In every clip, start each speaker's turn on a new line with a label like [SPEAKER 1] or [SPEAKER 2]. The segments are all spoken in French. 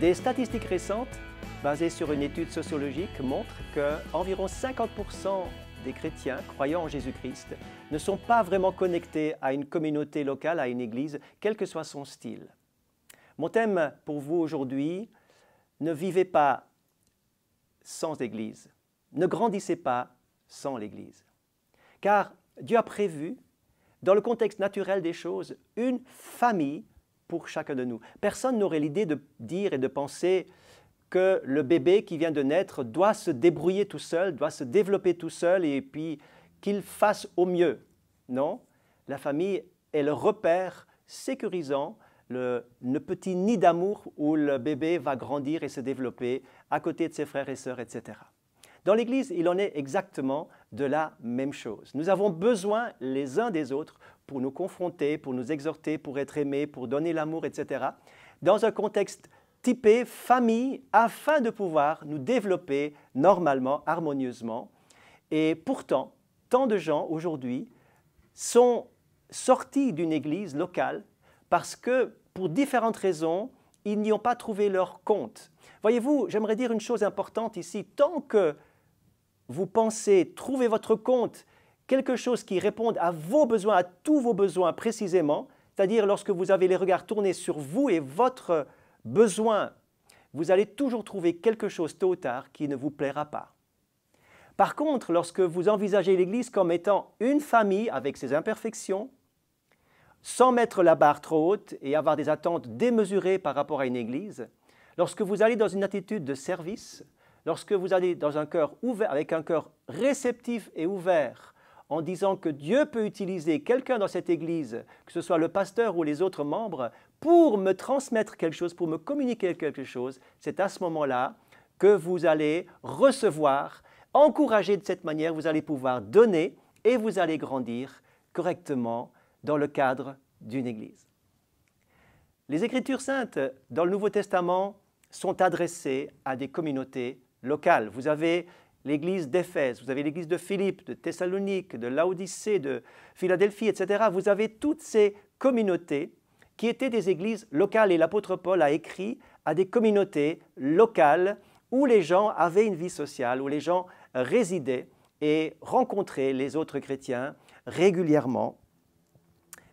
[SPEAKER 1] Des statistiques récentes basées sur une étude sociologique montrent qu'environ 50% des chrétiens croyant en Jésus-Christ ne sont pas vraiment connectés à une communauté locale, à une église, quel que soit son style. Mon thème pour vous aujourd'hui, ne vivez pas sans Église, ne grandissez pas sans l'Église. Car Dieu a prévu, dans le contexte naturel des choses, une famille pour chacun de nous. Personne n'aurait l'idée de dire et de penser que le bébé qui vient de naître doit se débrouiller tout seul, doit se développer tout seul et puis qu'il fasse au mieux. Non, la famille est le repère sécurisant, le, le petit nid d'amour où le bébé va grandir et se développer à côté de ses frères et sœurs, etc. Dans l'Église, il en est exactement de la même chose. Nous avons besoin les uns des autres pour nous confronter, pour nous exhorter, pour être aimés, pour donner l'amour, etc., dans un contexte typé famille, afin de pouvoir nous développer normalement, harmonieusement. Et pourtant, tant de gens aujourd'hui sont sortis d'une église locale parce que, pour différentes raisons, ils n'y ont pas trouvé leur compte. Voyez-vous, j'aimerais dire une chose importante ici. Tant que vous pensez trouver votre compte, quelque chose qui réponde à vos besoins, à tous vos besoins précisément, c'est-à-dire lorsque vous avez les regards tournés sur vous et votre besoin, vous allez toujours trouver quelque chose tôt ou tard qui ne vous plaira pas. Par contre, lorsque vous envisagez l'Église comme étant une famille avec ses imperfections, sans mettre la barre trop haute et avoir des attentes démesurées par rapport à une Église, lorsque vous allez dans une attitude de service, Lorsque vous allez dans un cœur ouvert, avec un cœur réceptif et ouvert, en disant que Dieu peut utiliser quelqu'un dans cette Église, que ce soit le pasteur ou les autres membres, pour me transmettre quelque chose, pour me communiquer quelque chose, c'est à ce moment-là que vous allez recevoir, encourager de cette manière, vous allez pouvoir donner et vous allez grandir correctement dans le cadre d'une Église. Les Écritures saintes dans le Nouveau Testament sont adressées à des communautés local. Vous avez l'église d'Éphèse, vous avez l'église de Philippe, de Thessalonique, de Laodicée, de Philadelphie, etc. Vous avez toutes ces communautés qui étaient des églises locales. Et l'apôtre Paul a écrit à des communautés locales où les gens avaient une vie sociale, où les gens résidaient et rencontraient les autres chrétiens régulièrement.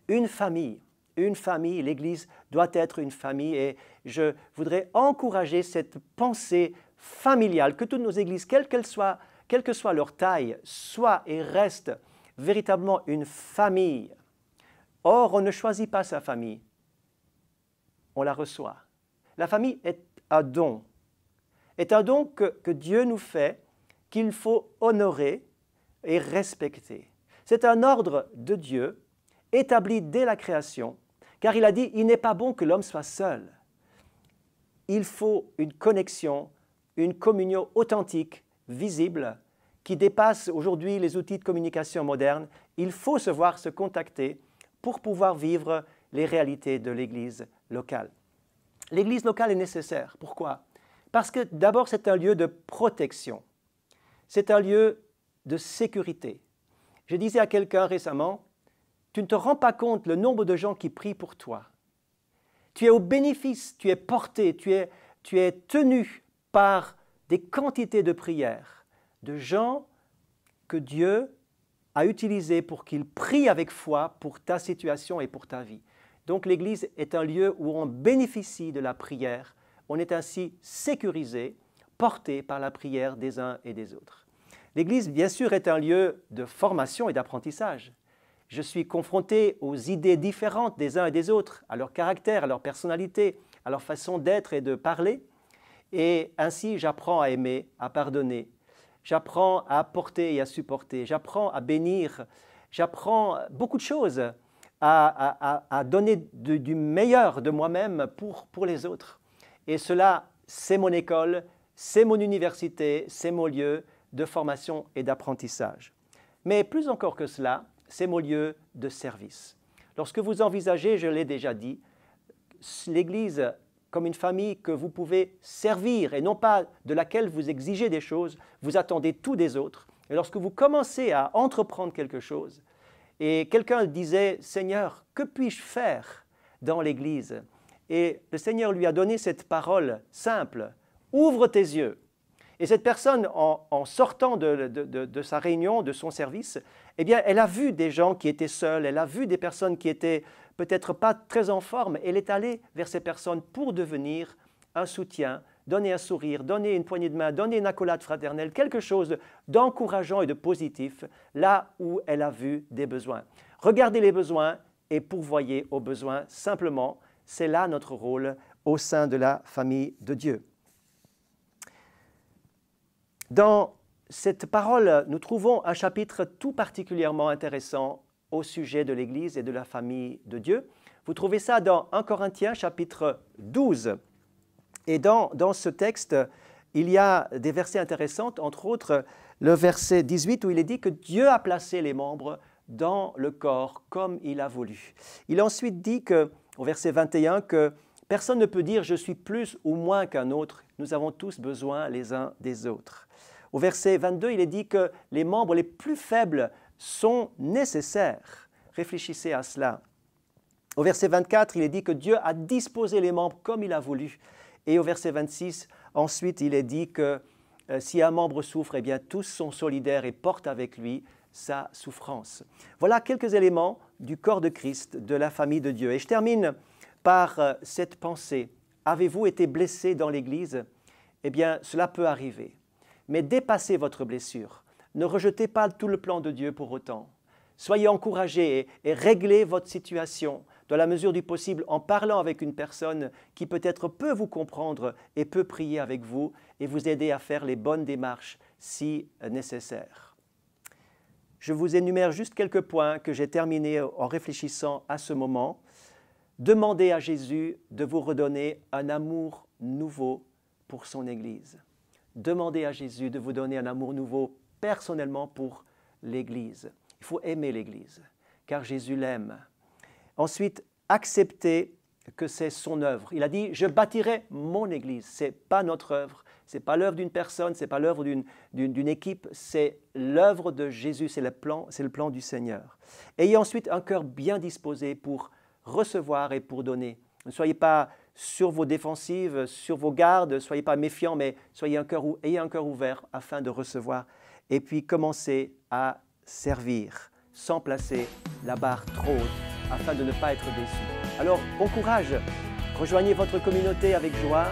[SPEAKER 1] Une famille, une famille, l'Église doit être une famille et je voudrais encourager cette pensée familiale, que toutes nos églises, quelles qu'elles soient, quelle que soit leur taille, soient et restent véritablement une famille. Or, on ne choisit pas sa famille, on la reçoit. La famille est un don, est un don que Dieu nous fait, qu'il faut honorer et respecter. C'est un ordre de Dieu établi dès la création, car il a dit, il n'est pas bon que l'homme soit seul. Il faut une connexion une communion authentique, visible, qui dépasse aujourd'hui les outils de communication modernes. Il faut se voir se contacter pour pouvoir vivre les réalités de l'Église locale. L'Église locale est nécessaire. Pourquoi Parce que d'abord, c'est un lieu de protection. C'est un lieu de sécurité. Je disais à quelqu'un récemment, tu ne te rends pas compte le nombre de gens qui prient pour toi. Tu es au bénéfice, tu es porté, tu es, tu es tenu par des quantités de prières de gens que Dieu a utilisés pour qu'ils prient avec foi pour ta situation et pour ta vie. Donc l'Église est un lieu où on bénéficie de la prière. On est ainsi sécurisé, porté par la prière des uns et des autres. L'Église, bien sûr, est un lieu de formation et d'apprentissage. Je suis confronté aux idées différentes des uns et des autres, à leur caractère, à leur personnalité, à leur façon d'être et de parler. Et ainsi, j'apprends à aimer, à pardonner. J'apprends à apporter et à supporter. J'apprends à bénir. J'apprends beaucoup de choses, à, donner du meilleur de moi-même pour, pour les autres. Et cela, c'est mon école, c'est mon université, c'est mon lieu de formation et d'apprentissage. Mais plus encore que cela, c'est mon lieu de service. Lorsque vous envisagez, je l'ai déjà dit, l'Église comme une famille que vous pouvez servir et non pas de laquelle vous exigez des choses, vous attendez tout des autres. Et lorsque vous commencez à entreprendre quelque chose, et quelqu'un disait, Seigneur, que puis-je faire dans l'Église Et le Seigneur lui a donné cette parole simple, ouvre tes yeux. Et cette personne, en, sortant de, de, sa réunion, de son service, eh bien, elle a vu des gens qui étaient seuls, elle a vu des personnes qui étaient peut-être pas très en forme, elle est allée vers ces personnes pour devenir un soutien, donner un sourire, donner une poignée de main, donner une accolade fraternelle, quelque chose d'encourageant et de positif là où elle a vu des besoins. Regardez les besoins et pourvoyez aux besoins simplement. C'est là notre rôle au sein de la famille de Dieu. Dans cette parole, nous trouvons un chapitre tout particulièrement intéressant au sujet de l'Église et de la famille de Dieu. Vous trouvez ça dans 1 Corinthiens chapitre 12. Et dans, ce texte, il y a des versets intéressants, entre autres le verset 18 où il est dit que Dieu a placé les membres dans le corps comme il a voulu. Il ensuite dit que, au verset 21 que personne ne peut dire je suis plus ou moins qu'un autre, nous avons tous besoin les uns des autres. Au verset 22, il est dit que les membres les plus faibles sont nécessaires. Réfléchissez à cela. Au verset 24, il est dit que Dieu a disposé les membres comme il a voulu. Et au verset 26, ensuite, il est dit que euh, si un membre souffre, eh bien tous sont solidaires et portent avec lui sa souffrance. Voilà quelques éléments du corps de Christ, de la famille de Dieu. Et je termine par euh, cette pensée. Avez-vous été blessé dans l'Église Eh bien, cela peut arriver. Mais dépassez votre blessure. Ne rejetez pas tout le plan de Dieu pour autant. Soyez encouragés et, réglez votre situation dans la mesure du possible en parlant avec une personne qui peut-être peut vous comprendre et peut prier avec vous et vous aider à faire les bonnes démarches si euh, nécessaire. Je vous énumère juste quelques points que j'ai terminés en réfléchissant à ce moment. Demandez à Jésus de vous redonner un amour nouveau pour son Église. Demandez à Jésus de vous donner un amour nouveau personnellement pour l'Église. Il faut aimer l'Église, car Jésus l'aime. Ensuite, accepter que c'est son œuvre. Il a dit, je bâtirai mon Église. Ce n'est pas notre œuvre, ce n'est pas l'œuvre d'une personne, ce n'est pas l'œuvre d'une équipe, c'est l'œuvre de Jésus, c'est le, plan, le plan du Seigneur. Ayez ensuite un cœur bien disposé pour recevoir et pour donner. Ne soyez pas sur vos défensives, sur vos gardes, ne soyez pas méfiants, mais soyez un cœur, ayez un cœur ouvert afin de recevoir et puis commencez à servir sans placer la barre trop haute afin de ne pas être déçu. Alors bon courage, rejoignez votre communauté avec joie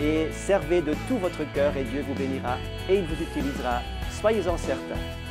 [SPEAKER 1] et servez de tout votre cœur et Dieu vous bénira et il vous utilisera, soyez-en certains.